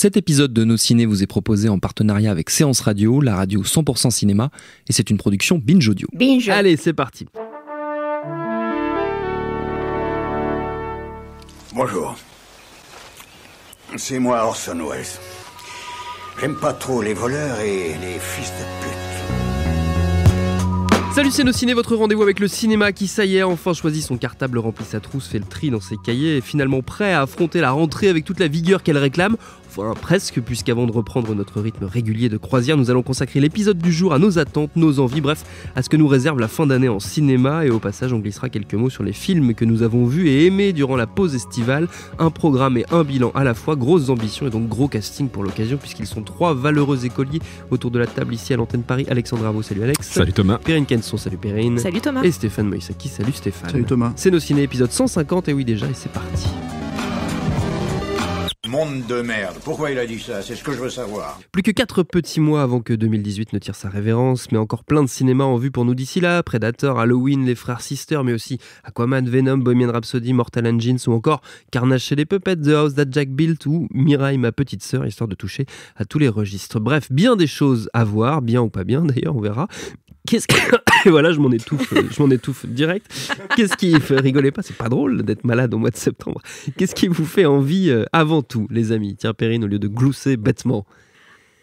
Cet épisode de Nos Ciné vous est proposé en partenariat avec Séance Radio, la radio 100% cinéma, et c'est une production Binge Audio. Allez, c'est parti. Bonjour. C'est moi Orson Welles. J'aime pas trop les voleurs et les fils de pute. Salut c'est nos ciné, votre rendez-vous avec le cinéma qui ça y est, enfin choisi son cartable, rempli sa trousse, fait le tri dans ses cahiers et finalement prêt à affronter la rentrée avec toute la vigueur qu'elle réclame, presque, puisqu'avant de reprendre notre rythme régulier de croisière, nous allons consacrer l'épisode du jour à nos attentes, nos envies, bref, à ce que nous réserve la fin d'année en cinéma, et au passage on glissera quelques mots sur les films que nous avons vus et aimés durant la pause estivale, un programme et un bilan à la fois, grosses ambitions et donc gros casting pour l'occasion, puisqu'ils sont trois valeureux écoliers autour de la table ici à l'antenne Paris, Alexandre Rameau, salut Alex. Salut Thomas. Perrine Kenson, salut Perrine. Salut Thomas. Et Stéphane Moïsaki, salut Stéphane. Salut Thomas. C'est nos ciné épisode 150, et oui déjà, et c'est parti. Monde de merde. Pourquoi il a dit ça C'est ce que je veux savoir. Plus que quatre petits mois avant que 2018 ne tire sa révérence, mais encore plein de cinéma en vue pour nous d'ici là. Predator, Halloween, Les Frères Sisters, mais aussi Aquaman, Venom, Bohemian Rhapsody, Mortal Engines ou encore Carnage chez les Puppets, The House That Jack Built ou Mirai, ma petite sœur, histoire de toucher à tous les registres. Bref, bien des choses à voir, bien ou pas bien d'ailleurs, on verra. Qu'est-ce que... voilà, je m'en étouffe, euh, je m'en étouffe direct. Qu'est-ce qui fait... rigolez pas, c'est pas drôle d'être malade au mois de septembre. Qu'est-ce qui vous fait envie euh, avant tout, les amis Tiens, Perrine, au lieu de glousser bêtement.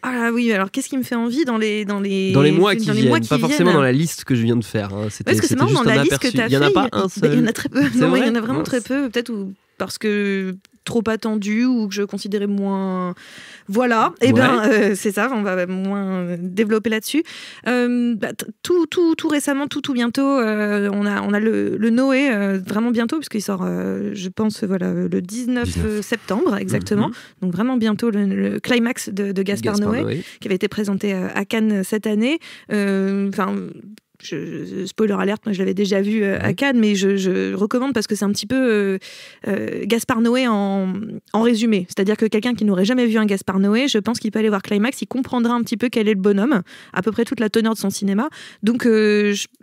Ah oui, alors qu'est-ce qui me fait envie dans les dans les dans les mois qui viennent, pas forcément dans la liste que je viens de faire. Hein. C'était, Parce que c'est marrant dans la liste que tu as fait. Il y en a pas un seul. Il y en a très peu. Non, il y en a vraiment très peu. Peut-être ou parce que trop attendu ou que je considérais moins. Voilà, et eh bien euh, c'est ça, on va moins développer là-dessus. Euh, bah, tout, tout, tout récemment, tout, tout bientôt, euh, on a, on a le, Noé vraiment bientôt, puisqu'il sort, je pense, voilà, le 19, septembre exactement. Mhm. Donc vraiment bientôt le, climax de, de Gaspard, Noé, qui avait été présenté à Cannes cette année. Enfin, spoiler alerte, moi je l'avais déjà vu euh, à Cannes, mais je, recommande parce que c'est un petit peu euh, euh, Gaspard Noé en, résumé. C'est-à-dire que quelqu'un qui n'aurait jamais vu un Gaspard Noé, je pense qu'il peut aller voir Climax, il comprendra un petit peu quel est le bonhomme, à peu près toute la teneur de son cinéma. Donc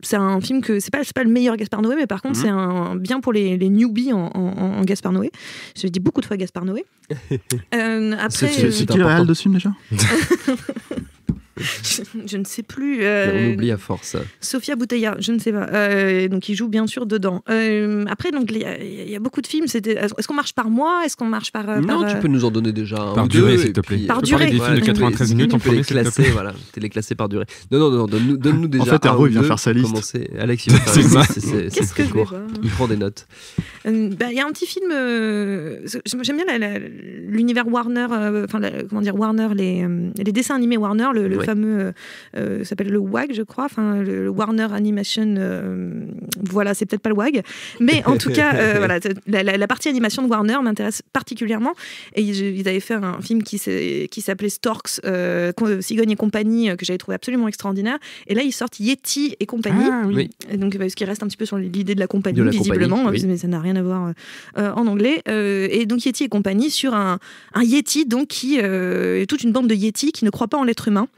c'est un film que c'est pas, pas le meilleur Gaspard Noé, mais par contre mhm. c'est un bien pour les, les newbies en, en, Gaspard Noé. Je dis beaucoup de fois Gaspard Noé. après, c'est qui le réel de film déjà je, ne sais plus. Euh, on oublie à force. Sophia Bouteilla je ne sais pas. Euh, donc, il joue bien sûr dedans. Euh, après, il y, a beaucoup de films. Est-ce qu'on marche par mois Est-ce qu'on marche par. Euh, non, tu peux nous en donner déjà un. Par durée, s'il te plaît. par durée. des films de 93 minutes, on peut les classer. Voilà, tu les classer par durée. Non, non, non, donne-nous donne déjà. En fait, Arnaud, il vient faire sa liste. Alex, il va faire sa liste. Qu'est-ce que Il prend des notes. Bah, il y a un petit film. J'aime bien l'univers Warner. Enfin, comment dire, Warner, les dessins animés Warner, le euh, euh, s'appelle le WAG, je crois, enfin le, Warner Animation. Euh, voilà, c'est peut-être pas le WAG, mais en tout cas, voilà, la, partie animation de Warner m'intéresse particulièrement. Et ils avaient fait un film qui s'appelait Storks, Cigogne et compagnie, que j'avais trouvé absolument extraordinaire. Et là, ils sortent Yeti et compagnie. Ah, donc, ce qui reste un petit peu sur l'idée de la compagnie, visiblement, hein, mais ça n'a rien à voir en anglais. et donc, Yeti et compagnie sur un, Yeti donc qui toute une bande de Yeti qui ne croit pas en l'être humain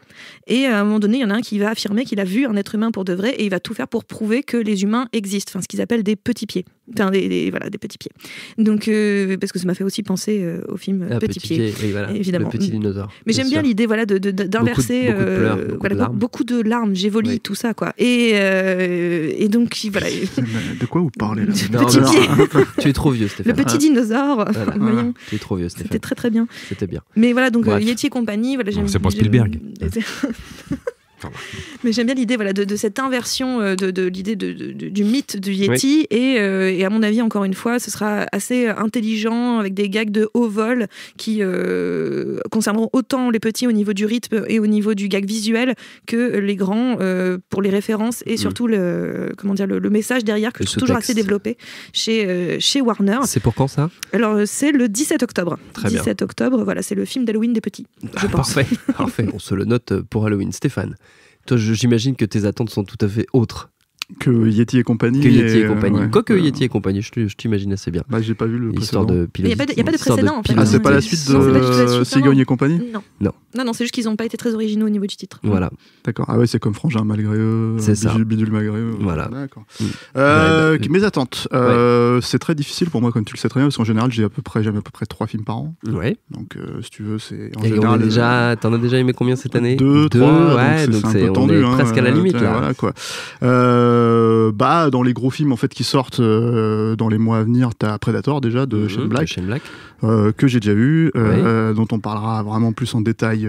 et à un moment donné, il y en a un qui va affirmer qu'il a vu un être humain pour de vrai et il va tout faire pour prouver que les humains existent, enfin, ce qu'ils appellent des petits pieds. Enfin, des, voilà, des petits pieds. Donc, euh, parce que ça m'a fait aussi penser euh, au film ah, Petit, pied, évidemment. Le petit mm. dinosaure. Mais j'aime bien l'idée voilà, d'inverser. De, beaucoup, de, euh, voilà, beaucoup, de larmes, j'évolue, tout ça. Quoi. Et, et donc, voilà. de quoi vous parlez là petit hein tu es trop vieux, Stéphane. Le petit dinosaure. tu es trop vieux, C'était très très bien. C'était bien. Mais voilà, donc Yeti et compagnie. Voilà, j'aime, c'est pour Spielberg. Mais j'aime bien l'idée voilà, de, cette inversion euh, de, l'idée du mythe du Yeti. Euh, et, à mon avis, encore une fois, ce sera assez intelligent avec des gags de haut vol qui euh, concerneront autant les petits au niveau du rythme et au niveau du gag visuel que les grands pour les références et mm. surtout le, comment dire, le, message derrière que je toujours assez développé chez, chez Warner. C'est pour quand ça Alors, c'est le 17 octobre. Très 17 octobre, voilà, c'est le film d'Halloween des petits. Je bah, pense. Parfait, parfait. On se le note pour Halloween. Stéphane toi, j'imagine que tes attentes sont tout à fait autres que Yeti et compagnie. Que Yeti et, euh, compagnie. Quoique euh, Yeti et compagnie, je t'imagine assez bien. Bah, j'ai pas vu le Histoire précédent. de Il n'y a, pas de, y a pas de précédent, en fait. Ah, c'est pas la suite de Sigogne et compagnie Non. Non, non, c'est juste qu'ils n'ont pas été très originaux au niveau du titre. Voilà. D'accord. Ah ouais, c'est comme Frangin malgré eux. C'est euh, ça. Bidule malgré eux. Voilà. D'accord. Mm. Bah, mes attentes. C'est très difficile pour moi, comme tu le sais très bien, parce qu'en général, j'ai à peu près, jamais à peu près trois films par an. Ouais. Donc, si tu veux, c'est. En général. Déjà, t'en as déjà aimé combien cette année Deux, trois. Ouais, donc c'est tendu. Hein, presque à la limite, là. Voilà, quoi. Euh, bah, dans les gros films en fait qui sortent euh, dans les mois à venir, t'as Predator déjà de mhm, Shane Black, euh, que j'ai déjà vu, dont on parlera vraiment plus en détail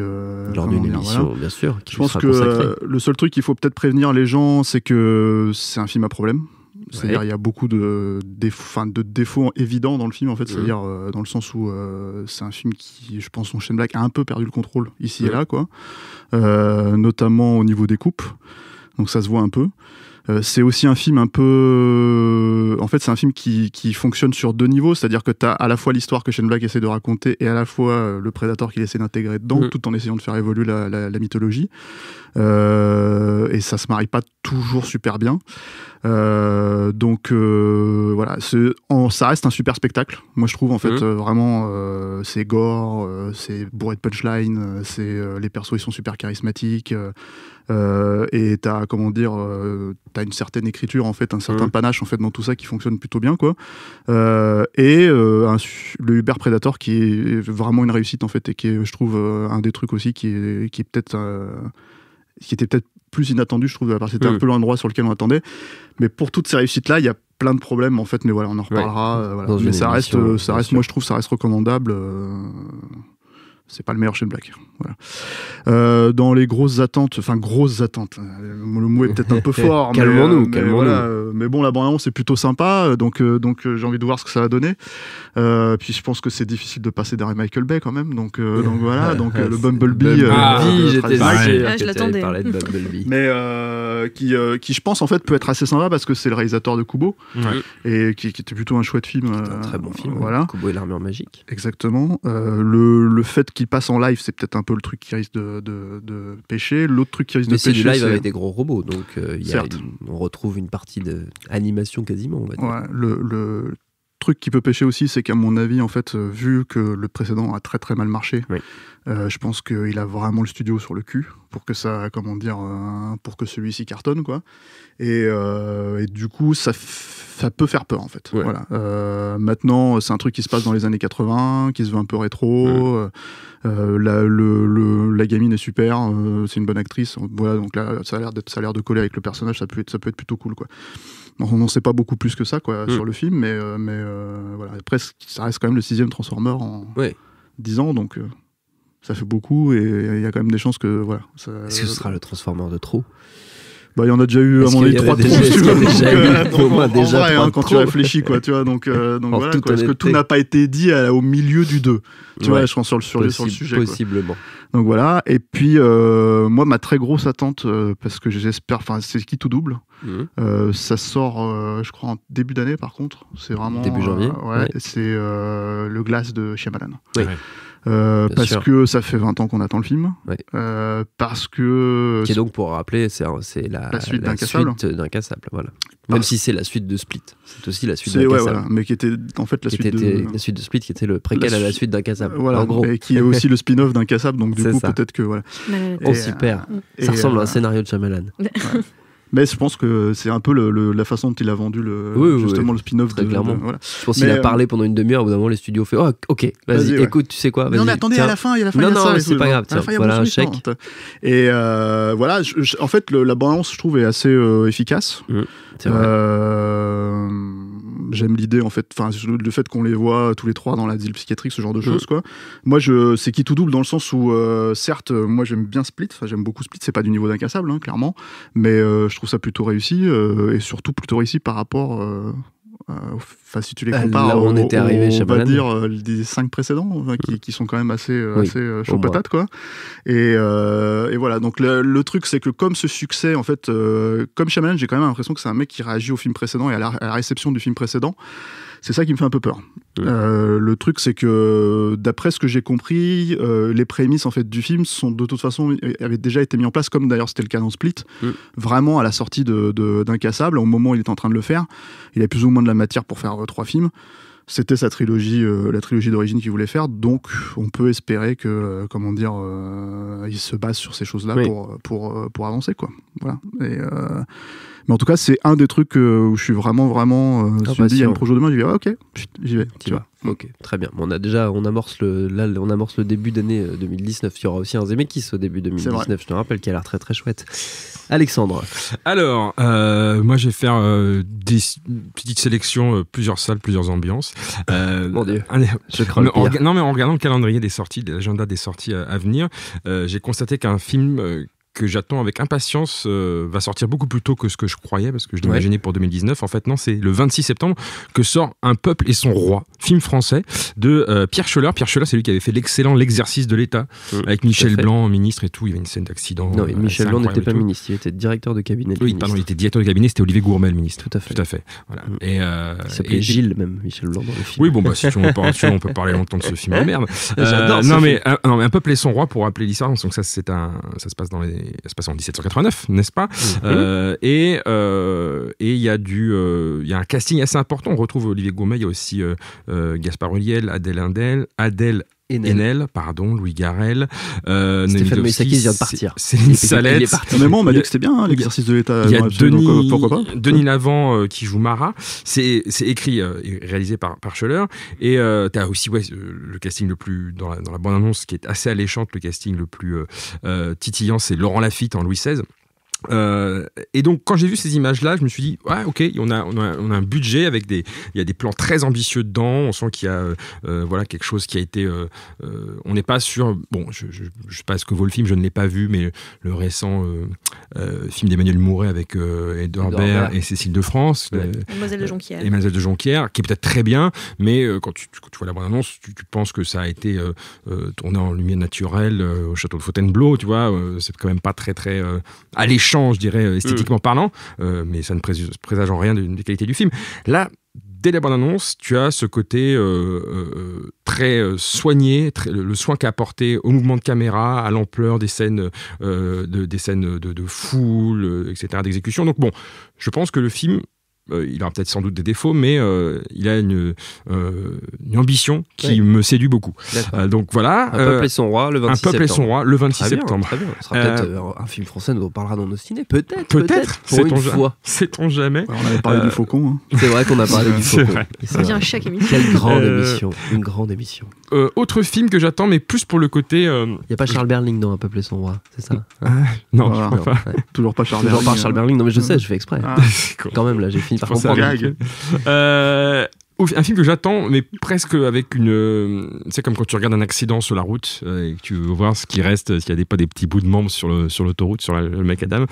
lors d'une émission, bien sûr. Je pense que le seul truc qu'il faut peut-être prévenir les gens, c'est que c'est un film à problème. C'est-à-dire il y a beaucoup de, défauts, de défauts évidents dans le film en fait, mhm. c'est-à-dire dans le sens où c'est un film qui, je pense, son Shane Black a un peu perdu le contrôle ici et là quoi, notamment au niveau des coupes, donc ça se voit un peu. Euh, c'est aussi un film un peu. Euh, en fait, c'est un film qui, qui, fonctionne sur deux niveaux, c'est-à-dire que tu as à la fois l'histoire que Shane Black essaie de raconter et à la fois euh, le prédateur qu'il essaie d'intégrer dedans, mm. tout en essayant de faire évoluer la, la, la mythologie. Euh, et ça se marie pas toujours super bien. Euh, donc euh, voilà, ça reste un super spectacle. Moi je trouve en fait mhm. vraiment c'est gore, c'est bourré de punchline, c'est les persos ils sont super charismatiques. et t'as comment dire t'as une certaine écriture en fait un certain mhm. panache en fait dans tout ça qui fonctionne plutôt bien quoi et le Uber Predator qui est vraiment une réussite en fait et qui est je trouve un des trucs aussi qui est, qui est peut-être ce qui était peut-être plus inattendu, je trouve. C'était un peu l'endroit sur lequel on attendait. Mais pour toutes ces réussites-là, il y a plein de problèmes en fait mais voilà on en reparlera euh, mais ça reste euh, ça reste moi je trouve ça reste recommandable euh, c'est pas le meilleur chez Black. Voilà. Euh, dans les grosses attentes, enfin grosses attentes, euh, le mot est peut-être un peu fort. calmons-nous, euh, mais, calmons mais, mais, bon, la c'est plutôt sympa, donc, donc j'ai envie de voir ce que ça va donner. puis je pense que c'est difficile de passer derrière Michael Bay quand même, donc, donc voilà, donc le Bumblebee. Ah, j'étais ah, je l'attendais. mais qui, qui, je pense, en fait, peut être assez sympa parce que c'est le réalisateur de Kubo et qui, était plutôt un chouette film. très bon film, voilà. Kubo et l'armure magique. Exactement. le, le fait qui passe en live, c'est peut-être un peu le truc qui risque de, pêcher. L'autre truc qui risque de pêcher. C'est du live avec des gros robots, donc euh, on retrouve une partie d'animation quasiment. On va dire. le, truc qui peut pêcher aussi, c'est qu'à mon avis, en fait, euh, vu que le précédent a très très mal marché, oui. Euh, je pense qu'il a vraiment le studio sur le cul pour que ça, comment dire, euh, pour que celui-ci cartonne, quoi. Et, euh, du coup, ça, peut faire peur, en fait. Voilà. maintenant, c'est un truc qui se passe dans les années 80, qui se veut un peu rétro. La, le, la, gamine est super, c'est une bonne actrice. Voilà, donc là, ça a l'air a l'air de coller avec le personnage. Ça peut être, ça peut être plutôt cool, quoi. On n'en sait pas beaucoup plus que ça quoi, mm. sur le film, mais, voilà. Après, ça reste quand même le sixième Transformer en dix ans, donc ça fait beaucoup et il y a quand même des chances que voilà. Est-ce que ce sera le transformeur de trop bah, il y en a déjà eu, à mon avis, trois tu vois. déjà quand tu réfléchis, quoi, tu vois. Donc, euh, voilà, parce que tout n'a pas été dit au milieu du 2. Tu vois, je pense sur le, sujet. Possiblement. Donc voilà. Et puis, euh, moi, ma très grosse attente, euh, parce que j'espère, enfin, c'est qui tout double. Mmh. ça sort, je crois, en début d'année, par contre. C'est vraiment. Début janvier. ouais. C'est le glace de Shyamalan. Oui. Euh, parce que ça fait 20 ans qu'on attend le film. Euh, parce que. Qui est donc, pour rappeler, c'est la, la, suite d'Incassable. Voilà. Même si c'est la suite de Split. C'est aussi la suite d'Incassable. Ouais, Mais qui était en fait la, suite, était, de... la suite de Split, qui était le préquel à la suite d'Incassable. Voilà, en gros. Et qui est aussi le spin-off d'Incassable, donc du coup, peut-être que. Voilà. On oh, Ça ressemble euh, à un scénario de Shyamalan. Mais je pense que c'est un peu la façon dont il a vendu le, justement le spin-off. Très de, clairement. Je pense qu'il a parlé euh, pendant une demi-heure. Au bout d'un moment, les studios ont fait oh, Ok, vas-y, écoute, tu sais quoi Non, mais attendez, à la fin, il y a la fin. Non, non, c'est pas grave. Tiens, voilà un chèque. Et voilà, en fait, euh, la balance, je trouve, est assez euh, efficace. Mmh, c'est vrai j'aime l'idée en fait, enfin le fait qu'on les voit tous les trois dans la ville psychiatrique, ce genre de mm. choses quoi. Moi je c'est qui tout double dans le sens où euh, certes euh, moi j'aime bien Split, j'aime beaucoup Split, c'est pas du niveau d'incassable hein, clairement, mais euh, je trouve ça plutôt réussi et surtout plutôt réussi par rapport au si tu les bah, compares, on, était arrivé, on va dire euh, les des cinq précédents mm. qui, sont quand même assez, euh, euh, patates, quoi. Et, et, voilà. Donc le, truc, c'est que comme ce succès, en fait, comme Shyamalan, j'ai quand même l'impression que c'est un mec qui réagit au film précédent et à la, réception du film précédent. C'est ça qui me fait un peu peur. Mm. le truc, c'est que d'après ce que j'ai compris, les prémices en fait du film sont de toute façon avaient déjà été mis en place, comme d'ailleurs c'était le cas dans Split, mm. vraiment à la sortie d'Incassable, de, au moment où il est en train de le faire, il a plus ou moins de la matière pour faire trois films. C'était sa trilogie, euh, la trilogie d'origine qu'il voulait faire, donc on peut espérer que, euh, comment dire, euh, il se base sur ces choses-là pour, pour, pour avancer, quoi. Voilà. Et mais en tout cas, c'est un des trucs où je suis vraiment, vraiment. dis, il y a un projet demain, je dis, ah, ok, j'y vais. Tu vas. Ok, très bien. On a déjà, on amorce le, on amorce le début d'année 2019. Euh, il y aura aussi un Zemeckis au début 2019. Je te rappelle qu'il a l'air très très chouette. Alexandre. Alors, euh, moi, je vais faire euh, des petites sélections, plusieurs salles, plusieurs ambiances. Mon Dieu. je crois mais en, non, mais en regardant le calendrier des sorties, l'agenda des sorties à, à venir, j'ai constaté qu'un film que j'attends avec impatience euh, va sortir beaucoup plus tôt que ce que je croyais, parce que je l'imaginais pour 2019. En fait, non, c'est le 26 septembre que sort Un peuple et son roi, film français de euh, Pierre Scholler. Pierre Scholler, c'est lui qui avait fait l'excellent L'exercice de l'État, mm. avec Michel Blanc, ministre et tout. Il y avait une scène d'accident. Non, euh, Michel Blanc n'était pas ministre, il était directeur de cabinet. Oui, pardon, il était directeur de cabinet, c'était Olivier Gourmet, le ministre. Tout à fait. Tout à fait. Voilà. Mm. Et, Gilles, même, Michel Blanc, Oui, bon, bah, si on, on peut parler longtemps de ce film, merde. J'adore. non, mais, non, mais Un peuple et son roi, pour rappeler l'histoire, donc ça, c'est un, ça se passe dans les ça se passe en 1789, n'est-ce pas euh, Et euh, et il y a du, euh, il y a un casting assez important. On retrouve Olivier Goumet, il y a aussi Gaspard Ulliel, Adèle Indel, Adèle Enel. pardon, Louis Garel, euh, Stéphane Moïsaki vient de partir. Céline Salette. Mais on m'a dit que c'était bien hein, l'exercice de l'État. Il y a euh, Denis, donc, Denis Lavant euh, qui joue Marat. C'est écrit euh, et réalisé par, par Et t'as tu as aussi le casting le plus, dans la, dans la bande-annonce, qui est assez alléchante, le casting le plus titillant, c'est Laurent Lafitte en Louis XVI. Euh, et donc, quand j'ai vu ces images-là, je me suis dit, ouais, ok, on a, on a, on a, un budget avec des, il y a des plans très ambitieux dedans. On sent qu'il y a, euh, euh, voilà, quelque chose qui a été. on n'est pas sur. Bon, je, ne sais pas ce que vaut le film, je ne l'ai pas vu, mais le récent film d'Emmanuel Mouret avec Edouard Baird et Cécile de France, ouais. Mademoiselle de Jonquière, de Jonquière, qui est peut-être très bien, mais quand tu, tu, vois la bande-annonce, tu, tu, penses que ça a été tourné en lumière naturelle au château de Fontainebleau, tu vois, c'est quand même pas très très alléchant change, je dirais, euh, esthétiquement mhm. parlant, euh, mais ça ne présage en rien des qualités du film. Là, dès la bande-annonce, tu as ce côté euh, très soigné, le soin qu'a apporté au mouvement de caméra, à l'ampleur des scènes, des scènes de foule, etc., d'exécution. Donc bon, je pense que le film euh, il a peut-être sans doute des défauts, mais euh, il a une, euh, une ambition qui me séduit beaucoup. donc voilà. Un peuple et son roi le 26 un peuple septembre. Et son roi le 26 septembre. Très bien. Ce sera peut-être un film français dont on parlera dans nos ciné. Peut-être. Peut-être. pour une fois. Sait-on jamais. on avait parlé du faucon. Hein. C'est vrai qu'on a parlé du faucon. C'est bien chaque émission. Quelle grande émission. Une grande émission. Euh, autre film que j'attends, mais plus pour le côté. Euh, Il y n'y a pas Charles Berling dans Un son roi, c'est ça ah, Non, Toujours pas Charles hein. Berling. non mais je ah. sais, je fais exprès. Ah. Quand même, là, j'ai fini par comprendre. Euh, un film que j'attends, mais presque avec une. C'est comme quand tu regardes un accident sur la route et que tu veux voir ce qui reste, s'il n'y a des, pas des petits bouts de membres sur l'autoroute, sur, le mec Adam.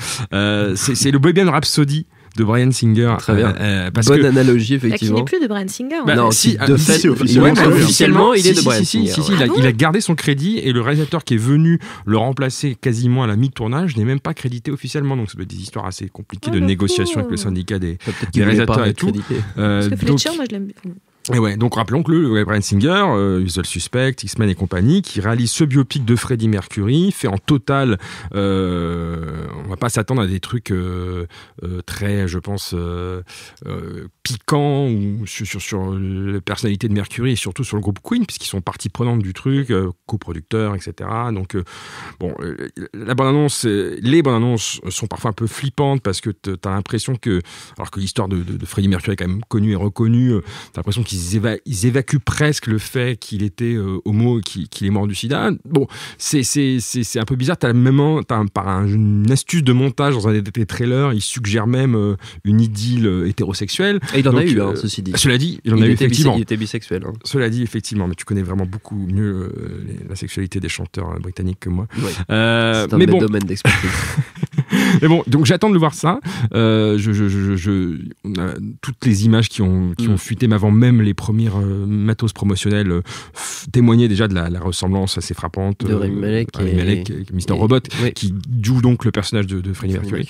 c'est le Bohemian Rhapsody de Brian Singer. Très bien. Euh, euh, Bonne analogie, bah, effectivement. il n'est plus de Brian Singer. non, bah, si, de ah, fait, officiellement, il est de Brian Singer. Si, si, il, a, ah gardé son crédit et le réalisateur qui est venu le remplacer quasiment à la mi-tournage n'est même pas crédité officiellement. Donc, être des histoires assez compliquées ah, de bah, négociation avec le syndicat des, réalisateurs et tout. crédité. Euh, parce que Fletcher, moi, je l'aime bien. Et ouais, donc rappelons que le Brian Singer, euh, Suspect, X-Men et compagnie, qui réalise ce biopic de Freddie Mercury, fait en total, euh, on va pas s'attendre à des trucs euh, euh, très, je pense, euh, piquants ou sur, sur, la personnalité de Mercury et surtout sur le groupe Queen, puisqu'ils sont partie prenante du truc, coproducteurs, etc. Donc, bon, la bonne annonce, les bonnes annonces sont parfois un peu flippantes parce que tu as l'impression que, alors que l'histoire de, de, Freddie Mercury est quand même connue et reconnue, tu as l'impression qu'il ils, évacuent presque le fait qu'il était euh, homo et qu'il est mort du sida. Bon, c'est un peu bizarre. As même par une astuce de montage dans un des, trailers, il suggère même euh, une idylle hétérosexuelle. Et il en a eu, euh, hein, ceci dit. Cela dit, il en a eu effectivement. Il était bisexuel. Hein. Cela dit, effectivement, mais tu connais vraiment beaucoup mieux la sexualité des chanteurs britanniques que moi. mais bon. domaine d'expertise. Mais bon, donc j'attends de le voir ça. Euh, toutes les images qui ont, mm. fuité, mais avant même les premières euh, matos promotionnels euh, témoignaient déjà de la, ressemblance assez frappante. De Ray Malek. et, Mister Robot, qui joue donc le personnage de, de Freddie Mercury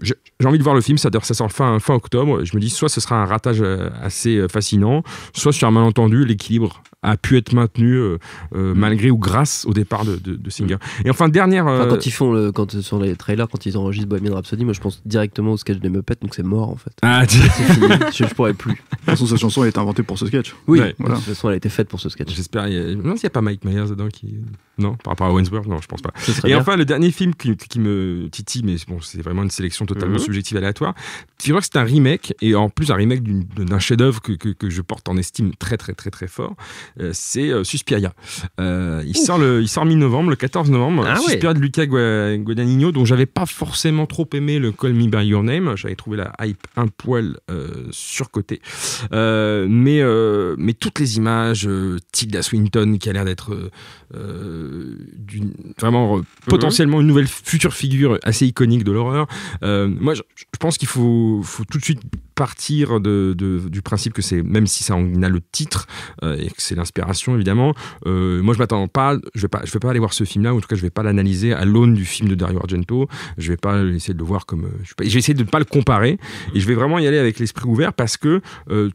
j'ai envie de voir le film, ça, sort fin, fin octobre. Je me dis, soit ce sera un ratage euh, assez euh, fascinant, soit sur un malentendu, l'équilibre a pu être maintenu euh, mm. malgré ou grâce au départ de, Singer. Mm. Et enfin, dernière. quand ils font le, quand, sur les trailers, quand ils enregistrent Bohemian Rhapsody, moi je pense directement au sketch des Muppets, donc c'est mort en fait. Ah, tu... je, pourrais plus. De toute façon, cette chanson elle a été inventée pour ce sketch. Oui, voilà. de toute façon, elle a été faite pour ce sketch. J'espère. A... Non, s'il n'y a pas Mike Myers dedans qui. Non, par rapport à Wensworth, non, je pense pas. Et enfin, le dernier film qui, me titille, mais bon, c'est vraiment une sélection totalement mhm. subjective aléatoire. tu vois que c'est un remake, et en plus un remake d'un chef-d'œuvre que, je porte en estime très, très, très, très fort. Euh, c'est euh, Suspiria. Euh, il, sort le, il sort mi-novembre, le 14 novembre. Ah Suspiria de Luca Guadagnino, dont j'avais pas forcément trop aimé le Call Me By Your Name. J'avais trouvé la hype un poil surcotée. mais, mais toutes les images, Tilda Swinton qui a l'air d'être d'une vraiment euh, potentiellement une nouvelle future figure assez iconique de l'horreur. Euh, moi, je, pense qu'il faut, tout de suite partir de, du principe que c'est, même si ça en a le titre euh, et que c'est l'inspiration évidemment, moi je m'attends pas, je vais pas, je vais pas aller voir ce film-là, ou en tout cas je vais pas l'analyser à l'aune du film de Dario Argento, je vais pas essayer de le voir comme, je de ne pas le comparer, et je vais vraiment y aller avec l'esprit ouvert parce que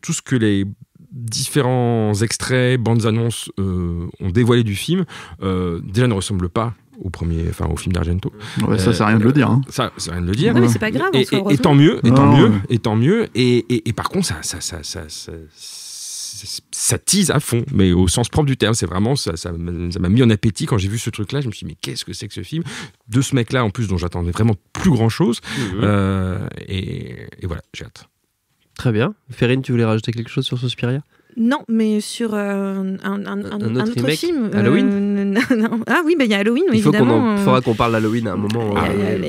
tout ce que les différents extraits, bandes annonces euh, ont dévoilé du film, euh, déjà ne ressemble pas au premier, enfin au film d'Argento. ça ça, euh, c'est rien de le dire. Hein. Ça, c'est rien de le dire. pas grave. Et, tant mieux, et tant mieux, et tant mieux. Et, et par contre, ça, ça, ça, ça, ça tease à fond, mais au sens propre du terme. C'est vraiment ça, ça, m'a mis en appétit quand j'ai vu ce truc-là. Je me suis dit, mais qu'est-ce que c'est que ce film De ce mec-là, en plus, dont j'attendais vraiment plus grand-chose. et, et, voilà, j'ai hâte. Très bien. Ferrine, tu voulais rajouter quelque chose sur spiria. Non, mais sur euh, un, autre, film. Euh, Halloween Ah oui, bah, il y a Halloween, Il euh. faudra qu'on parle d'Halloween à un moment. Ah,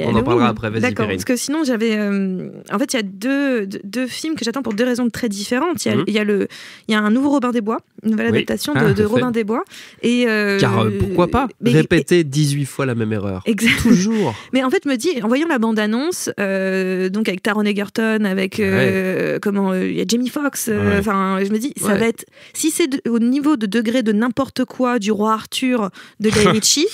on en parlera après, vas D'accord, parce que sinon, j'avais. en fait, il y a deux, deux, films que j'attends pour deux raisons très différentes. Il y, a, mhm. le y, y a un nouveau Robin des Bois, une nouvelle adaptation ah, de, Robin des Bois. Et, Car pourquoi pas répéter 18 fois la même erreur Toujours. mais en fait, me dit, en voyant la bande-annonce, donc avec Taron Egerton, avec. Comment Il y a Jamie Foxx. Enfin, je me dis, va être. Si c'est au niveau de degré de n'importe quoi du roi Arthur de Ritchie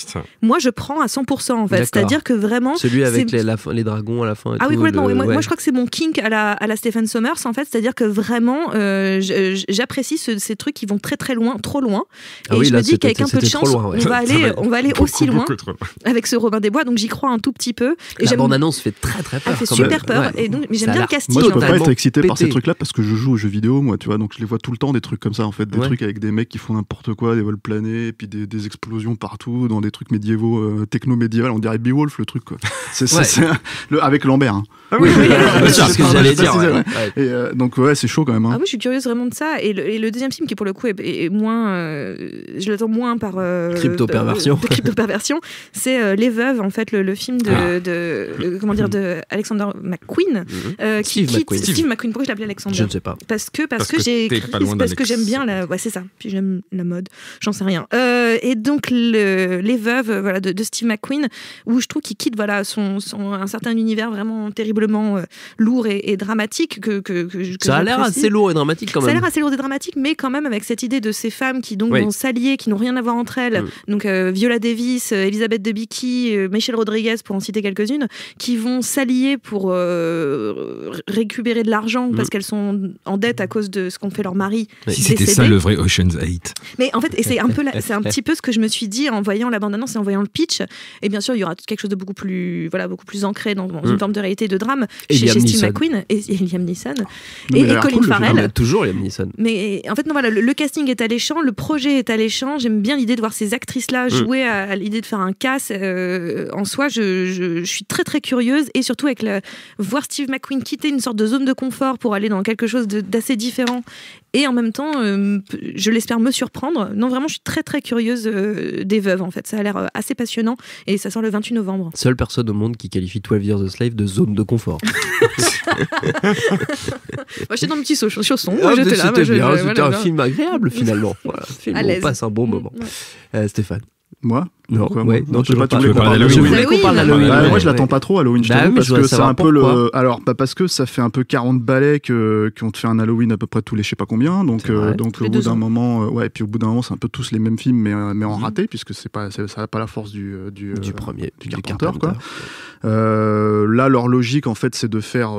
moi je prends à 100% en fait. C'est-à-dire que vraiment. Celui avec les, dragons à la fin. ah oui, complètement. Moi, je crois que c'est mon kink à la, à la Stephen Sommers en fait. C'est-à-dire que vraiment, euh, j'apprécie ces trucs qui vont très très loin, trop loin. Ah et je me dis qu'avec un peu de chance, on, va aller, on va aller aussi loin avec ce Robin des Bois. Donc j'y crois un tout petit peu. Et la bande-annonce fait très très peur. Elle fait super peur. Et donc, mais j'aime bien le casting. Moi je peux pas être excité par ces trucs-là parce que je joue aux jeux vidéo, moi, tu vois. Donc je les vois tout le temps des trucs comme ça en fait, des trucs avec des mecs qui font n'importe quoi, des vols planés, et puis des, explosions partout dans des trucs médiévaux, euh, techno-médiéval, on dirait Beowulf le truc quoi. C'est, avec Lambert. Hein. Ah oui, c'est ce que j'allais dire. Euh, donc ouais, c'est chaud quand même. Hein. Ah oui, je suis curieuse vraiment de ça. Et le, deuxième film qui pour le coup est, moins, euh, je l'attends moins par crypto perversion. crypto perversion, c'est Les Veuves en fait, le, film ah. de, comment dire de Alexander McQueen, mm-hmm. qui Steve McQueen. Steve McQueen. Pourquoi je l'appelais Alexander Je ne sais pas. Parce que parce, que, j'ai écrit parce que j'aime bien la. Ouais, c'est ça. Puis j'aime la mode. J'en sais rien. Euh, et donc, Les Veuves voilà, de, Steve McQueen, où je trouve qu'il quitte voilà, son, son, un certain univers vraiment terriblement euh, lourd et, dramatique. Que, que, ça a l'air assez lourd et dramatique quand même. Ça a l'air assez lourd et dramatique, mais quand même avec cette idée de ces femmes qui donc, vont s'allier, qui n'ont rien à voir entre elles. Mm. Donc, euh, Viola Davis, Elisabeth Debicki, Michelle Rodriguez, pour en citer quelques-unes, qui vont s'allier pour récupérer de l'argent parce mm. qu'elles sont en dette à cause de ce qu'ont fait leur mari si C'était ça le vrai Ocean's 8. Mais en fait, c'est un, peu c'est un petit peu ce que je me suis dit en voyant la bande-annonce et en voyant le pitch. Et bien sûr, il y aura quelque chose de beaucoup plus, voilà, beaucoup plus ancré dans, une mm. forme de réalité de drame chez, Steve McQueen et, Liam Neeson. et, Colin Farrell. toujours Liam Neeson. Mais en fait, voilà, le, casting est alléchant, le projet est alléchant. J'aime bien l'idée de voir ces actrices-là mm. jouer à, l'idée de faire un casse. Euh, en soi, je, je, suis très très curieuse et surtout avec le, voir Steve McQueen quitter une sorte de zone de confort pour aller dans quelque chose d'assez différent et en même temps, euh, je l'espère me surprendre. Non, vraiment, je suis très très curieuse euh, des veuves en fait. Ça a l'air euh, assez passionnant et ça sort le 28 novembre. Seule personne au monde qui qualifie 12 Years of Slave de zone de confort. j'étais dans le petit chausson. chausson ah, C'était un film agréable finalement. on passe un bon mm, moment. Stéphane. Moi non, je moi, je l'attends pas trop, Halloween, bah parce que c'est un peu le. Alors, bah, parce que ça fait un peu 40 balais qui qu'on te fait un Halloween à peu près tous les je sais pas combien. Donc, euh, donc au bout d'un moment, euh, ouais, et puis au bout d'un moment, c'est un peu tous les mêmes films, mais, euh, mais en mhm. raté, puisque c'est pas, ça n'a pas la force du, du, premier, du, quoi. là, leur logique, en fait, c'est de faire,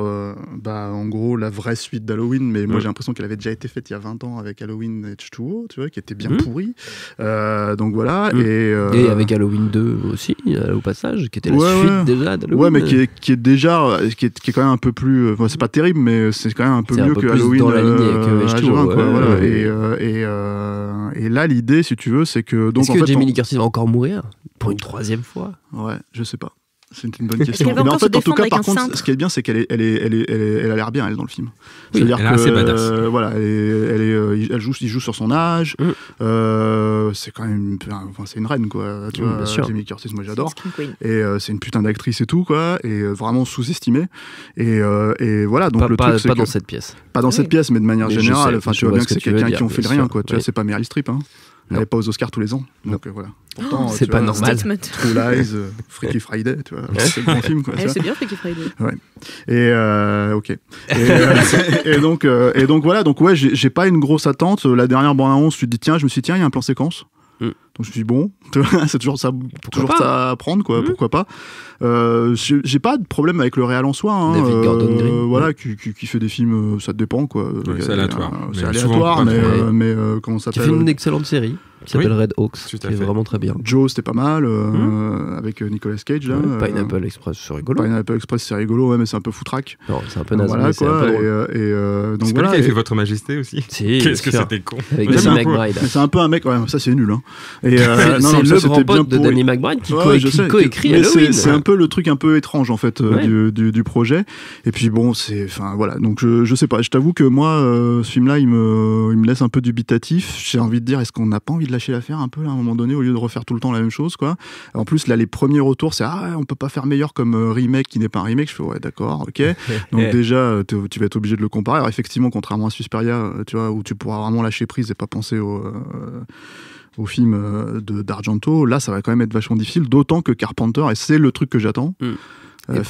bah, en gros, la vraie suite d'Halloween, mais moi, mm. j'ai l'impression qu'elle avait déjà été faite il y a 20 ans avec Halloween h 2 tu vois, qui était bien mm. pourri Donc voilà, mm. et. Euh, et avec Halloween 2 aussi, euh, au passage, qui était la suite déjà d'Halloween. Ouais, mais qui est, déjà, euh, qui est, quand même un peu plus. Enfin, c'est pas terrible, mais c'est quand même un peu mieux que Halloween. Dans la Et, là, l'idée, si tu veux, c'est que. Est-ce que Jamie Lee Curtis va encore mourir Pour une troisième fois Ouais, je sais pas. C'est une bonne question. Mais en tout cas, par contre, ce qui est bien, c'est qu'elle elle est, elle a l'air bien, elle, dans le film. C'est-à-dire elle que, euh, voilà, elle, euh, elle, joue, joue sur son âge. Mm. Euh, c'est quand même, c'est une reine, quoi. Tu mm, vois, Curtis, moi j'adore. Et c'est une putain d'actrice et tout, quoi. Et vraiment sous-estimée. Et, voilà, donc pas, le truc, pas, pas dans cette pièce. Pas dans cette pièce, mais de manière générale. Enfin, tu vois bien que c'est quelqu'un qui en fait le rien, quoi. Tu vois, c'est pas Meryl Streep, hein. Elle n'est pas aux Oscars tous les ans. Donc euh, voilà. c'est pas normal. True Lies, euh, Freaky Friday, tu vois. c'est bon film, quoi. c'est bien Freaky Friday. Ouais. Et euh, ok. Et, donc, et donc voilà. Donc ouais, j'ai pas une grosse attente. La dernière bande à tu tu dis tiens, je me suis dit tiens, il y a un plan séquence. Donc je me suis dit, bon, c'est toujours ça, toujours ça à prendre, quoi, mmh. pourquoi pas. Euh, j'ai pas de problème avec le réel en soi. Hein, David euh, Gordon voilà, qui, fait des films, euh, ça dépend, quoi. c'est aléatoire. c'est aléatoire, mais, comment ça s'appelle Qui fait une excellente série qui s'appelle Red Hawks, qui est vraiment très bien. Joe, c'était pas mal, euh, hmm. avec euh, Nicolas Cage. Là, euh. Pineapple Express, c'est rigolo. Pineapple Express, c'est rigolo, mais c'est un peu foutraque. Non, c'est un peu naze, mais c'est un Et, pas lui qui a fait Votre Majesté aussi Qu'est-ce que c'était con Avec Danny McBride. c'est un peu un mec, ouais, ça c'est nul. Hein. c'est le grand pote de Danny McBride qui coécrit Halloween. C'est un peu le truc un peu étrange en fait du projet. Et puis bon, c'est... Enfin voilà, donc je sais pas, je t'avoue que moi, ce film-là, il me laisse un peu dubitatif. J'ai envie de dire, est-ce qu'on n'a pas envie lâcher l'affaire un peu à un moment donné au lieu de refaire tout le temps la même chose quoi. En plus là les premiers retours c'est ah on peut pas faire meilleur comme euh, remake qui n'est pas un remake. Je fais ouais d'accord ok. Donc déjà tu vas être obligé de le comparer. Alors effectivement contrairement à Susperia euh, tu vois où tu pourras vraiment lâcher prise et pas penser au euh, au film d'Argento, là ça va quand même être vachement difficile, d'autant que Carpenter, et c'est le truc que j'attends, mm euh,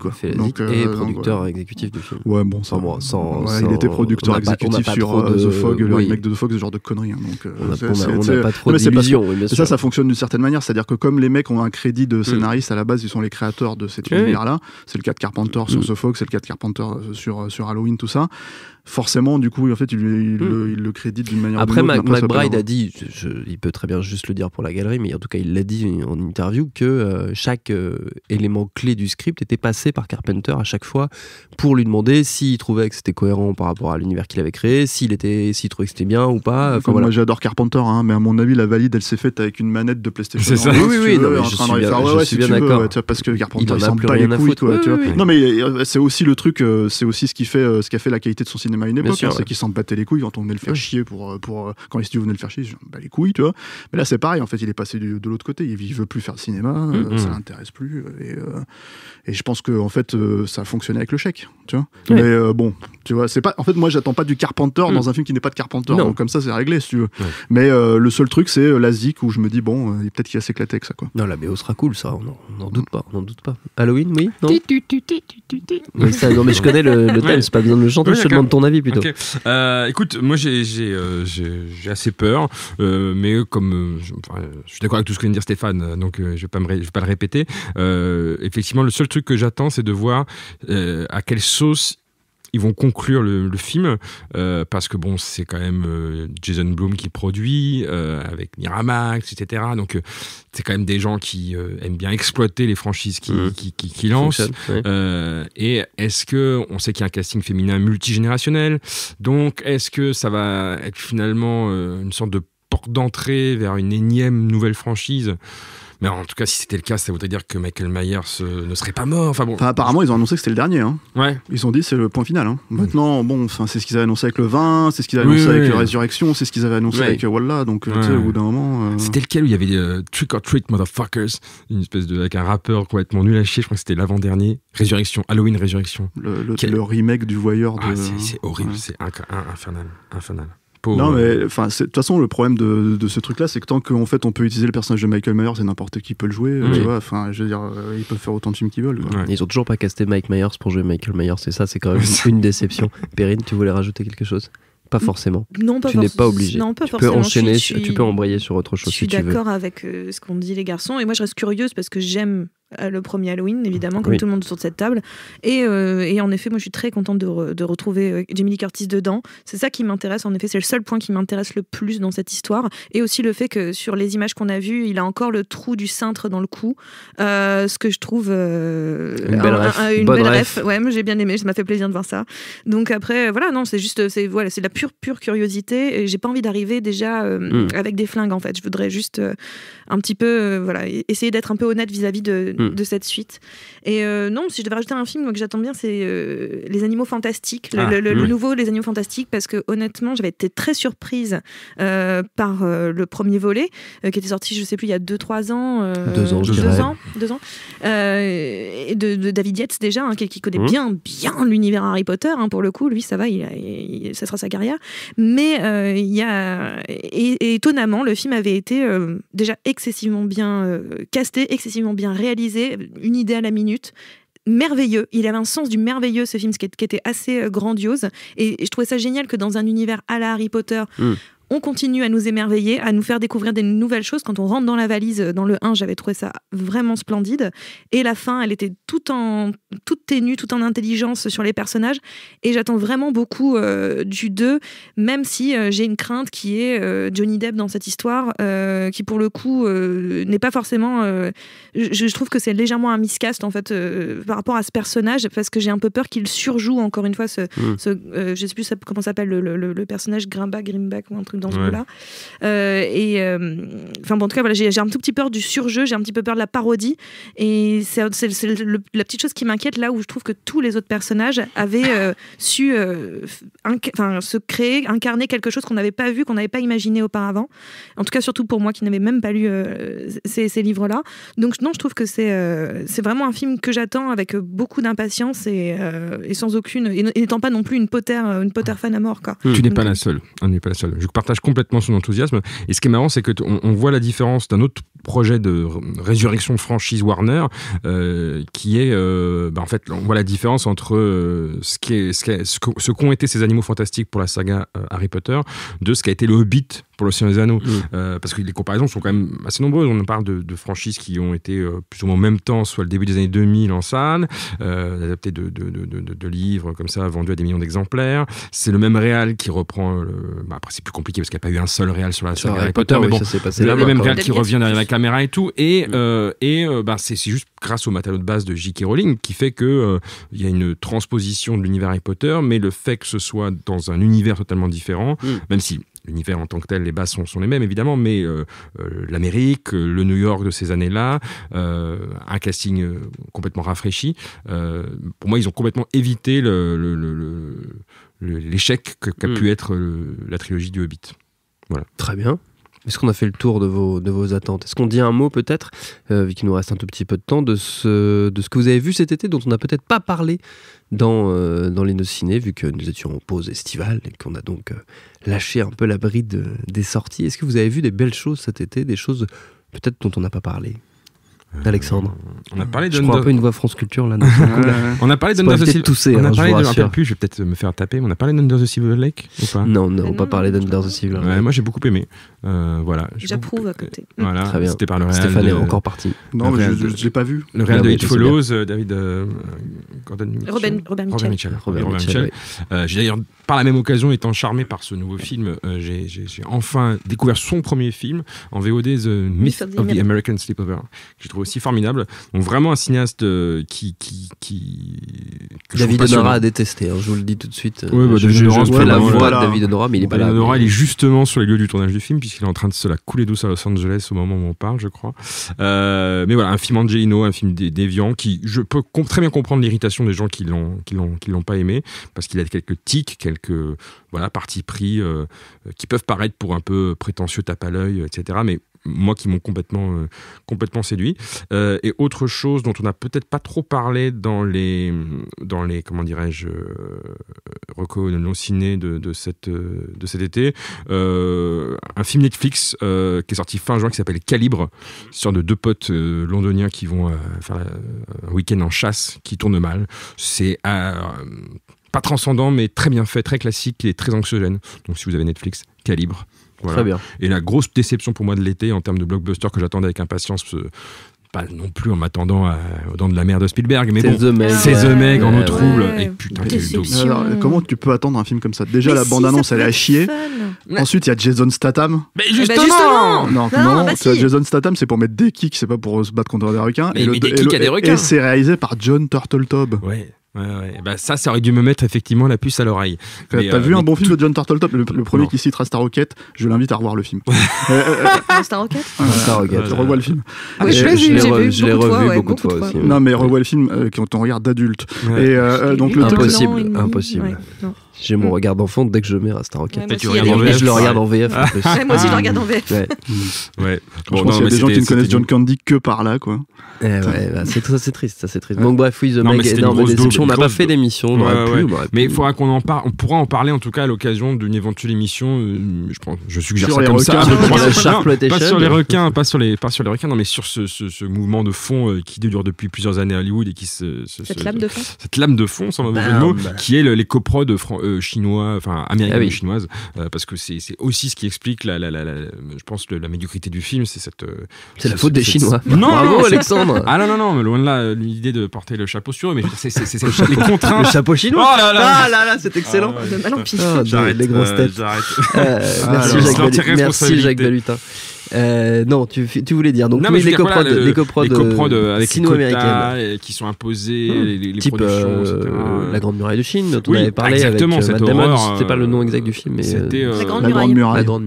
quoi. donc, euh, et producteur exécutif du film. Ouais, bon, sans, ouais, Il était producteur exécutif sur euh, The Fog, le mec de The Fog, ce genre de conneries. Hein. donc, euh, on n'a pas trop d'illusions. ça, ça fonctionne d'une certaine manière. C'est-à-dire que comme les mecs ont un crédit de hmm. scénariste, à la base, ils sont les créateurs de cette univers-là. C'est le cas de Carpenter sur hmm. The Fog, c'est le cas de Carpenter sur Halloween, tout ça forcément, du coup, en fait, il, hmm. le, il crédite d'une manière. Après, autre après McBride a dit, il peut très bien juste le dire pour la galerie, mais en tout cas, il l'a dit en interview que euh, chaque euh, élément clé du script était passé par Carpenter à chaque fois pour lui demander s'il trouvait que c'était cohérent par rapport à l'univers qu'il avait créé, s'il était, s'il trouvait que c'était bien ou pas. Enfin, voilà. Moi, j'adore Carpenter, hein, mais à mon avis, la valide, elle s'est faite avec une manette de PlayStation. C'est Oui, oui, je suis bien, d'accord. parce que Carpenter, il s'en bat les couilles, Non, mais euh, c'est aussi le truc, c'est aussi ce qui fait, fait la qualité de son cinéma à une époque, hein, c'est s'en battait les couilles quand on venait le faire chier pour, euh, pour euh, quand les studios venaient le faire chier, les couilles, tu vois. Mais là, c'est pareil, en fait, il est passé de l'autre côté. Il, veut plus faire de cinéma, euh, mm-hmm. ça l'intéresse plus. Et, et, je pense que en fait, ça a fonctionné avec le chèque, tu vois. Mais bon, tu vois, c'est pas. En fait, moi, j'attends pas du Carpenter dans mm. un film qui n'est pas de Carpenter. comme ça, c'est réglé, si tu veux. Mais le seul truc, c'est la où je me dis bon, peut-être qu'il va s'éclater avec ça, quoi. Non, la méo sera cool, ça. On n'en doute pas, on n'en doute pas. Halloween, oui. Non. mais je connais le, thème. c'est pas besoin de le chanter. de avis plutôt. Euh, écoute, moi j'ai euh, assez peur, euh, mais comme je, je suis d'accord avec tout ce que vient de dire Stéphane, donc je vais pas vais pas le répéter. effectivement, le seul truc que j'attends, c'est de voir à quelle sauce ils vont conclure le, film euh, parce que bon, c'est quand même euh, Jason Blum qui produit euh, avec Miramax, etc. Donc c'est quand même des gens qui aiment bien exploiter les franchises qui, mhm. lancent. et est-ce que on sait qu'il y a un casting féminin multigénérationnel Donc est-ce que ça va être finalement une sorte de porte d'entrée vers une énième nouvelle franchise mais en tout cas, si c'était le cas, ça voudrait dire que Michael Myers euh, ne serait pas mort. Enfin, bon. apparemment, ils ont annoncé que c'était le dernier. Hein. Ils ont dit c'est le point final. Hein. Mm. Maintenant, bon, c'est ce qu'ils avaient annoncé avec le 20, c'est ce qu'ils avaient annoncé avec la Résurrection, c'est ce qu'ils avaient annoncé avec euh, Walla. Donc, euh, au bout d'un moment. C'était lequel où il y avait Trick or Treat Motherfuckers, une espèce de. avec un rappeur complètement nul à chier. Je crois que c'était l'avant-dernier. Résurrection, Halloween Résurrection. Le, le, remake du voyeur ah, de. c'est horrible, c'est infernal. infernal. Non, mais enfin, de toute façon, le problème de, ce truc-là, c'est que tant qu'en fait, on peut utiliser le personnage de Michael Myers et n'importe qui peut le jouer, euh, tu vois. Enfin, je veux dire, euh, ils peuvent faire autant de films qu'ils veulent. Ils ont toujours pas casté Mike Myers pour jouer Michael Myers, et ça, c'est quand même une déception. Perrine, tu voulais rajouter quelque chose pas forcément. Non, tu n'es pas obligé. tu peux enchaîner, tu peux embrayer sur autre chose. Je suis d'accord avec euh, ce qu'on dit les garçons et moi je reste curieuse parce que j'aime euh, le premier Halloween, évidemment, comme tout le monde autour de cette table. Et, euh, et, en effet, moi, je suis très contente de, retrouver euh, Jamie Lee Curtis dedans. C'est ça qui m'intéresse, en effet. C'est le seul point qui m'intéresse le plus dans cette histoire. Et aussi le fait que sur les images qu'on a vues, il a encore le trou du cintre dans le cou. ce que je trouve. une belle ref. Ouais, j'ai bien aimé, ça m'a fait plaisir de voir ça. Donc après, voilà, non, c'est juste. C'est voilà, de la pure, pure curiosité. J'ai pas envie d'arriver déjà hmm. avec des flingues, en fait. Je voudrais juste un petit peu, voilà, essayer d'être un peu honnête vis à -vis de Mm. de cette suite. Et euh, non, si je devais rajouter un film que j'attends bien, c'est euh, Les Animaux Fantastiques, le, ah, mm. nouveau Les Animaux Fantastiques, parce que honnêtement, j'avais été très surprise euh, par le premier volet, qui était sorti, je sais plus, il y a 2-3 ans. deux ans, je deux, ans deux ans. et de, David Yates, déjà, hein, qui, qui, connaît mm. bien, bien l'univers Harry Potter, hein, pour le coup, lui, ça va, ça sera sa carrière. Mais il y a. étonnamment, le film avait été déjà excessivement bien casté, excessivement bien réalisé une idée à la minute merveilleux. Il avait un sens du merveilleux, ce film, ce qui était assez euh, grandiose. Et je trouvais ça génial que dans un univers à la Harry Potter, hmm on continue à nous émerveiller, à nous faire découvrir des nouvelles choses. Quand on rentre dans la valise, euh, dans le 1, j'avais trouvé ça vraiment splendide. Et la fin, elle était tout en, toute ténue, toute en intelligence sur les personnages. Et j'attends vraiment beaucoup euh, du 2, même si euh, j'ai une crainte qui est Johnny Depp dans cette histoire, qui pour le coup n'est pas forcément. Je, trouve que c'est légèrement un miscast en fait par rapport à ce personnage, parce que j'ai un peu peur qu'il surjoue encore une fois ce. Je hmm. ce je sais plus comment s'appelle le, le, personnage Grimba Grimback ou un truc dans ce ouais. là euh, et euh, enfin, bon, en tout cas, voilà, j'ai un tout petit peur du surjeu, j'ai un petit peu peur de la parodie. Et c'est la petite chose qui m'inquiète là où je trouve que tous les autres personnages avaient euh, su se créer, incarner quelque chose qu'on n'avait pas vu, qu'on n'avait pas imaginé auparavant. En tout cas, surtout pour moi qui n'avais même pas lu ces, livres-là. Donc, non, je trouve que c'est c'est vraiment un film que j'attends avec beaucoup d'impatience et, sans aucune. Et n'étant pas non plus une Potter, une Potter fan à mort. Quoi. Tu n'es pas la seule. On n'est pas la seule. Je, complètement son enthousiasme. Et ce qui est marrant, c'est qu'on on voit la différence d'un autre projet de résurrection franchise Warner, euh, qui est, euh, bah, en fait, on voit la différence entre euh, ce qui ce, ce qu'ont été ces animaux fantastiques pour la saga Harry Potter, de ce qu'a été le Hobbit pour l'Océan des Anneaux. Mm. parce que les comparaisons sont quand même assez nombreuses. On parle de, franchises qui ont été plus ou moins en même temps, soit le début des années 2000 en salle, adaptées de, de, de, livres comme ça, vendus à des millions d'exemplaires. C'est le même réal qui reprend, le... Bah, après c'est plus compliqué parce qu'il n'y a pas eu un seul réel sur la saga Harry Potter, mais bon, le, même réel qui revient derrière la caméra et tout. Et, euh, et euh, bah, c'est juste grâce au matériau de base de J.K. Rowling qui fait que euh, il y a une transposition de l'univers Harry Potter, mais le fait que ce soit dans un univers totalement différent, hmm. même si l'univers en tant que tel, les bases sont, les mêmes évidemment, mais l'Amérique, le New York de ces années-là, un casting complètement rafraîchi. pour moi, ils ont complètement évité le l'échec qu'a pu hmm. être euh, la trilogie du Hobbit. Voilà. Très bien. Est-ce qu'on a fait le tour de vos, de vos attentes Est-ce qu'on dit un mot peut-être, euh, vu qu'il nous reste un tout petit peu de temps, de ce, de ce que vous avez vu cet été, dont on n'a peut-être pas parlé dans, euh, dans les nos ciné, vu que nous étions en pause estivale et qu'on a donc lâché un peu l'abri des sorties Est-ce que vous avez vu des belles choses cet été, des choses peut-être dont on n'a pas parlé euh, Alexandre. On a parlé je crois un peu une voix France Culture là. on a parlé de the Silver On a hein, parlé de. Je vais peut-être me faire taper. On a parlé d'Under the Silver Lake ou pas Non, non, on pas parlé d'Under the Silver Lake. moi j'ai beaucoup aimé. Euh, voilà. J'approuve à côté. Euh, voilà. Très bien. C'était par le Stéphane est encore parti. Non, mais je l'ai pas vu. Le Real de It Follows, David Gordon Mitchell. Robert Mitchell. Robert Mitchell. J'ai d'ailleurs par la même occasion, étant charmé par ce nouveau film, j'ai enfin découvert son premier film en VOD, The Myth of the American Sleepover, j'ai trouvé aussi formidable. Donc vraiment un cinéaste euh, qui qui qui que David Honora a détesté. Hein, je vous le dis tout de suite. de David mais il est pas là. il est justement sur les lieux du tournage du film puisqu'il est en train de se la couler douce à Los Angeles au moment où on parle, je crois. Euh, mais voilà, un film Angelino, un film déviant qui je peux très bien comprendre l'irritation des gens qui l'ont qui l'ont pas aimé parce qu'il a quelques tics, quelques voilà parti pris euh, qui peuvent paraître pour un peu prétentieux tape à l'œil, etc. Mais moi qui m'ont complètement, euh, complètement séduit. Euh, et autre chose dont on n'a peut-être pas trop parlé dans les, dans les comment dirais-je, euh, recos non ciné de, de, cette, de cet été, un film Netflix qui est sorti fin juin qui s'appelle Calibre, sur de deux potes londoniens qui vont faire un week-end en chasse qui tourne mal. C'est pas transcendant, mais très bien fait, très classique et très anxiogène. Donc si vous avez Netflix, Calibre. Et la grosse déception pour moi de l'été en termes de blockbuster que j'attendais avec impatience, euh, pas non plus en m'attendant Au aux dents de la mer de Spielberg, mais bon, c'est The Meg en eau trouble. Et putain, Alors, comment tu peux attendre un film comme ça Déjà, la bande-annonce, elle est à chier. Ensuite, il y a Jason Statham. Mais eh ben, justement, Non, non, bah Jason Statham, c'est pour mettre des kicks, c'est pas pour se battre contre des requins. et, le, et, c'est réalisé par John Turtletaub. Ouais. Ouais, Bah, ça, ça aurait dû me mettre effectivement la puce à l'oreille. T'as euh, vu un bon film de John Turtletop Le, le premier qui citera Star Rocket, je l'invite à revoir le film. Euh, euh, ah, Star Rocket ah, Star Rocket. Je revois le film. Ah, je l'ai revu, beaucoup, revu beaucoup, de fois, aussi. Non, mais revois le film quand on regarde d'adulte. Et donc impossible, impossible. J'ai mon hmm. regard d'enfant dès que je mets à Rocket. Ouais, tu je le regarde en VF. Ah. moi aussi, je le regarde en VF. Ouais. Hmm. ouais. Bon, je pense y a des gens qui ne connaissent John Candy que par là, quoi. Eh ouais, bah, c'est ça, c'est triste, ça, c'est triste. Donc bref, oui, The Meg, mais On n'a pas fait d'émission, on aurait pu. Mais il faudra qu'on en parle. On pourra en parler en tout cas à l'occasion d'une éventuelle émission. Euh, je pense, je suggère ça comme ça. Pas sur les requins, pas sur les, pas sur les requins. Non, mais sur ce mouvement de fond euh, qui dure depuis plusieurs années à Hollywood et qui se cette lame de fond, cette lame de fond, sans mauvais bah, mot, bah. qui est les coprods de euh, chinois, enfin américaine, ah chinoise euh, parce que c'est aussi ce qui explique, je pense, la médiocrité du film, c'est cette... Euh, c'est la faute des Chinois. Non, Bravo, Alexandre Ah non, non, non, mais loin de là, l'idée de porter le chapeau sur eux, mais c'est les contraintes... Le chapeau chinois Oh là là Ah là là, c'est excellent J'arrête, ah ah, les grosses têtes. merci, Jacques Balutin. Euh, non, tu, voulais dire. Donc, mais les coprodes, chino les euh, avec américaines qui sont imposés, hmm. les, type, euh, La Grande Muraille de Chine, dont on avait parlé exactement, avec Matt Damon C'était pas le nom exact du film, mais C'était Grande, la, Grande Muraille. La Grande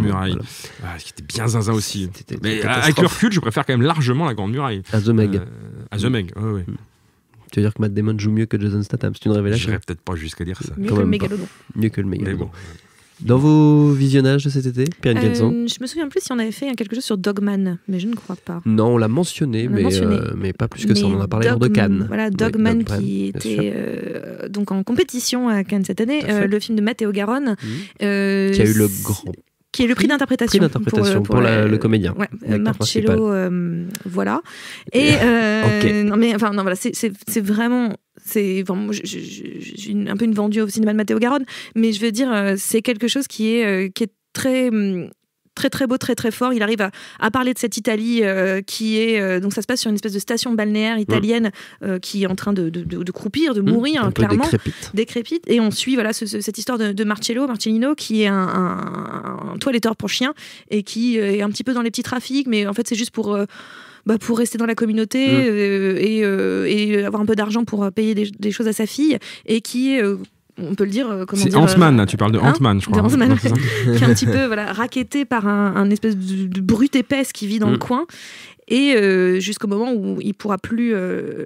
Muraille. Ouais, ah, qui était bien zinzin aussi. Mais avec le je préfère quand même largement la Grande Muraille. À The Meg. à The Meg, hmm. Tu veux dire que Matt Damon joue mieux que Jason Statham C'est une révélation. J'irais peut-être pas jusqu'à dire ça. Mieux que le mégalodon. Mieux que le mégalodon. Dans vos visionnages de cet été, Pierre euh, Je me souviens plus si on avait fait quelque chose sur Dogman, mais je ne crois pas. Non, on l'a mentionné, euh, mais, pas plus que ça. On en a parlé lors de Cannes. Voilà, Dogman, qui était euh, donc en compétition à Cannes cette année, euh, le film de Matteo Garonne. Mmh. qui a eu le grand qui est le prix d'interprétation. d'interprétation pour, euh, le comédien. Ouais, Marcello, euh, voilà. Et euh, non mais enfin non voilà, c'est vraiment c'est vraiment j'ai un peu une vendue au cinéma de Matteo Garonne, mais je veux dire c'est quelque chose qui est qui est très hum, très très beau, très très fort. Il arrive à, parler de cette Italie euh, qui est euh, donc ça se passe sur une espèce de station balnéaire italienne euh, qui est en train de, croupir, de mmh. mourir hein, clairement, décrépite. Et on suit voilà cette histoire de, Marcello Marcellino qui est un, toiletteur pour chien et qui est un petit peu dans les petits trafics, mais en fait c'est juste pour bah, pour rester dans la communauté mmh. et, avoir un peu d'argent pour payer des, choses à sa fille et qui est on peut le dire euh, C'est euh, ant tu parles de hansman hein, je crois. Hein, Ant-Man, qui est un petit peu voilà, par un, espèce de, brute épaisse qui vit dans le mm. coin. Et euh, jusqu'au moment où il pourra plus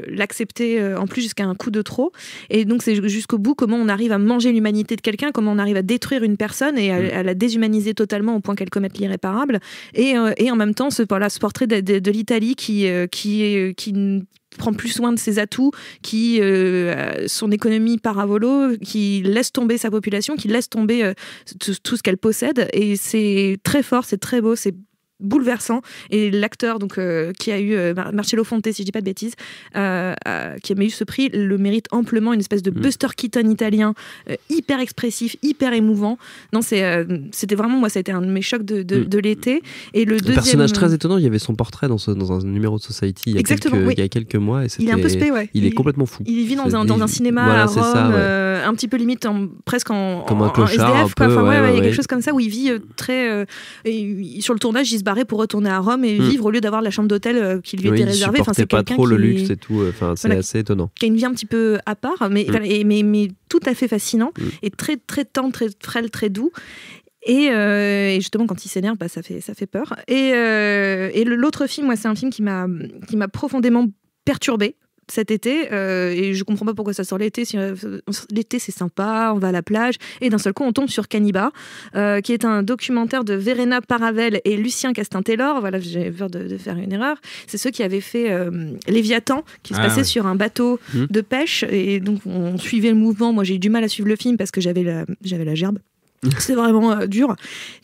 l'accepter, en plus jusqu'à un coup de trop. Et donc c'est jusqu'au bout comment on arrive à manger l'humanité de quelqu'un, comment on arrive à détruire une personne et à, mm. la déshumaniser totalement au point qu'elle commette l'irréparable. Et, en même temps, ce, voilà, ce portrait de, de l'Italie qui, qui, qui prend plus soin de ses atouts, qui euh, son économie paravolo, qui laisse tomber sa population, qui laisse tomber euh, tout, ce qu'elle possède. Et c'est très fort, c'est très beau, c'est bouleversant. Et l'acteur donc euh, qui a eu euh, Marcello Fonte, si je dis pas de bêtises, euh, qui a eu ce prix, le mérite amplement. Une espèce de mm. Buster Keaton italien, hyper expressif, hyper émouvant. Non, c'est, c'était vraiment moi, ça a été un de mes chocs de, de, mm. l'été. Et le deuxième... personnage très étonnant. Il y avait son portrait dans, dans un numéro de Society il y a, quelques, mois. Et il est un peu Il, est complètement fou. Il vit dans, un, dans un cinéma à Rome, un petit peu limite, en, presque en, comme un, ouais, il y a quelque chose comme ça où il vit très sur le tournage. Il se pour retourner à Rome et hmm. vivre au lieu d'avoir la chambre d'hôtel euh, qui lui était réservée. Enfin, c'est pas trop le luxe et tout. Euh, enfin, c'est assez étonnant. Qui a une vie un petit peu à part, mais, hmm. mais, mais, tout à fait fascinant hmm. et très très tendre, très frêle, très doux. Et, euh, justement, quand il s'énerve, bah, ça, fait, ça fait peur. Et, l'autre film, moi, c'est un film qui m'a profondément perturbée cet été euh, et je comprends pas pourquoi ça sort l'été. Si, euh, l'été c'est sympa, on va à la plage et d'un seul coup on tombe sur Caniba, euh, qui est un documentaire de Verena Paravel et Lucien Castin-Taylor. Voilà, j'ai peur de, faire une erreur. C'est ceux qui avaient fait Léviathan, qui se ah, passait sur un bateau mmh. de pêche et donc on suivait le mouvement. Moi j'ai eu du mal à suivre le film parce que j'avais la gerbe. C'est vraiment euh, dur.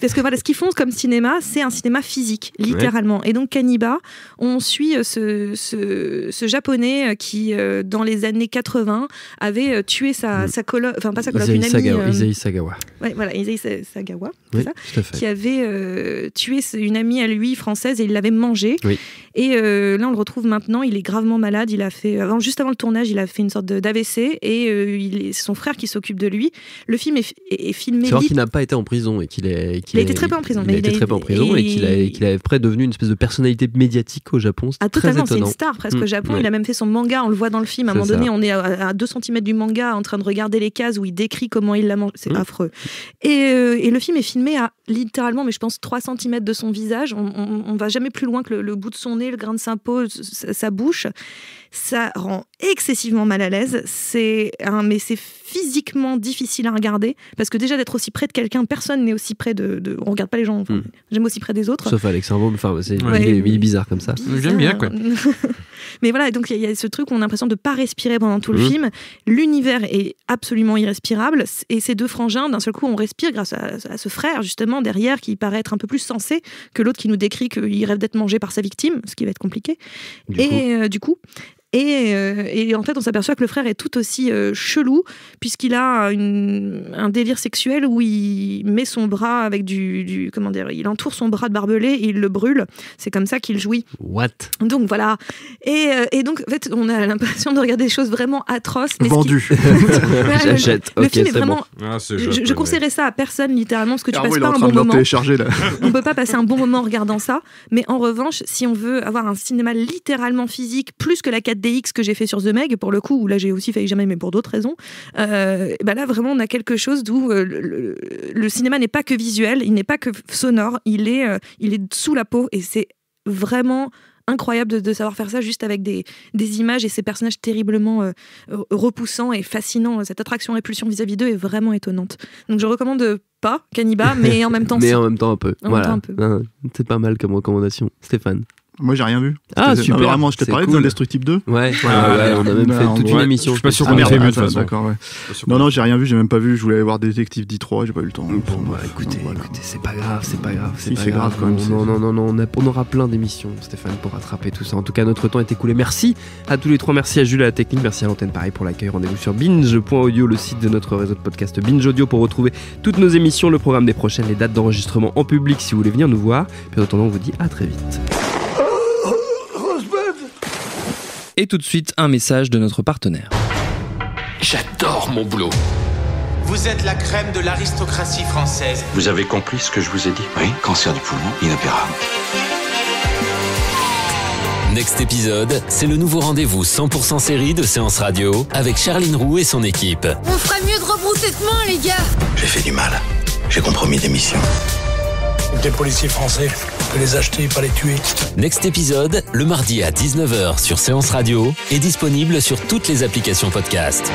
Parce que voilà, ce qu'ils font comme cinéma, c'est un cinéma physique, littéralement. Et donc, Kaniba, on suit euh, ce, ce, japonais euh, qui, dans les années 80, avait tué sa, mm. sa enfin pas sa coloc, une amie. Euh... Sagawa. Ouais, voilà, Isaïe Sagawa, ça, qui avait tué une amie à lui, française, et il l'avait mangée. Et là, on le retrouve maintenant, il est gravement malade. Il a fait, avant, juste avant le tournage, il a fait une sorte d'AVC et c'est son frère qui s'occupe de lui. Le film est, est filmé n'a pas été en prison et qu'il est. a été très peu en prison. Il a été très peu en prison et, qu'il est qu près devenu une espèce de personnalité médiatique au Japon. Ah, très étonnant c'est une star presque au mm, Japon. Il a même fait son manga, on le voit dans le film. À un moment donné, on est à, 2 cm du manga en train de regarder les cases où il décrit comment il l'a mangé. C'est mm. affreux. Euh, et, le film est filmé à littéralement, mais je pense, 3 cm de son visage. On, on, va jamais plus loin que le, bout de son nez, le grain de sa peau, sa, bouche. Ça rend excessivement mal à l'aise. C'est, mais c'est physiquement difficile à regarder parce que déjà d'être aussi près de quelqu'un, personne n'est aussi près de, On regarde pas les gens, hmm. j'aime aussi près des autres. Sauf Alexandre enfin, c'est il, est bizarre comme ça. J'aime bien, quoi. Mais voilà, donc il y, a ce truc où on a l'impression de pas respirer pendant tout le hmm. film. L'univers est absolument irrespirable et ces deux frangins, d'un seul coup, on respire grâce à, ce frère, justement, derrière, qui paraît être un peu plus sensé que l'autre qui nous décrit qu'il rêve d'être mangé par sa victime, ce qui va être compliqué. et euh, du coup, euh, et, en fait, on s'aperçoit que le frère est tout aussi euh, chelou, puisqu'il a un délire sexuel où il met son bras avec du, Comment dire Il entoure son bras de barbelé et il le brûle. C'est comme ça qu'il jouit. What Donc voilà. Euh, et, donc, en fait, on a l'impression de regarder des choses vraiment atroces. Mais Vendu J'achète. Le, film est, vraiment. Ah, je, conseillerais ça à personne, littéralement, parce que tu ah passes pas un bon moment. on peut pas passer un bon moment en regardant ça. Mais en revanche, si on veut avoir un cinéma littéralement physique, plus que la 4 DX que j'ai fait sur The Meg, pour le coup, où là j'ai aussi failli jamais, mais pour d'autres raisons, euh, bah là vraiment on a quelque chose d'où euh, le, cinéma n'est pas que visuel, il n'est pas que sonore, il est, euh, il est sous la peau et c'est vraiment incroyable de, savoir faire ça juste avec des, des images et ces personnages terriblement repoussants et fascinants. Cette attraction-répulsion vis-à-vis d'eux est vraiment étonnante. Donc je recommande pas Caniba, mais en même temps. mais en même temps un peu. Voilà. C'est pas mal comme recommandation, Stéphane. Moi, j'ai rien vu. Ah, super. Non, vraiment, je t'ai parlé cool. de type 2. Ouais, on a même fait toute une émission. Je suis pas sûr qu'on ait ah, fait mieux de toute façon. D'accord, Non, non, j'ai rien vu, j'ai même pas vu. Je voulais aller voir Détective D3, j'ai pas eu le temps. Mm, bon, bah, écoutez, écoutez c'est pas grave, c'est pas grave. C'est pas grave, quand même. Non, non, non, non, on, aura plein d'émissions, Stéphane, pour rattraper tout ça. En tout cas, notre temps est écoulé. Merci à tous les trois. Merci à Jules à la Technique. Merci à l'antenne Paris pour l'accueil. Rendez-vous sur binge.audio, le site de notre réseau de podcast Binge Audio, pour retrouver toutes nos émissions, le programme des prochaines, les dates d'enregistrement en public si vous voulez venir nous voir. Puis en on vous dit à très vite. tout de suite, un message de notre partenaire. J'adore mon boulot. Vous êtes la crème de l'aristocratie française. Vous avez compris ce que je vous ai dit Oui, cancer du poumon, inopérable. Next épisode, c'est le nouveau rendez-vous 100% série de Séance Radio avec Charline Roux et son équipe. On ferait mieux de rebrousser de main, les gars J'ai fait du mal. J'ai compromis des missions des policiers français de les acheter, pas les tuer. Next épisode, le mardi à 19h sur Séance Radio, est disponible sur toutes les applications podcast.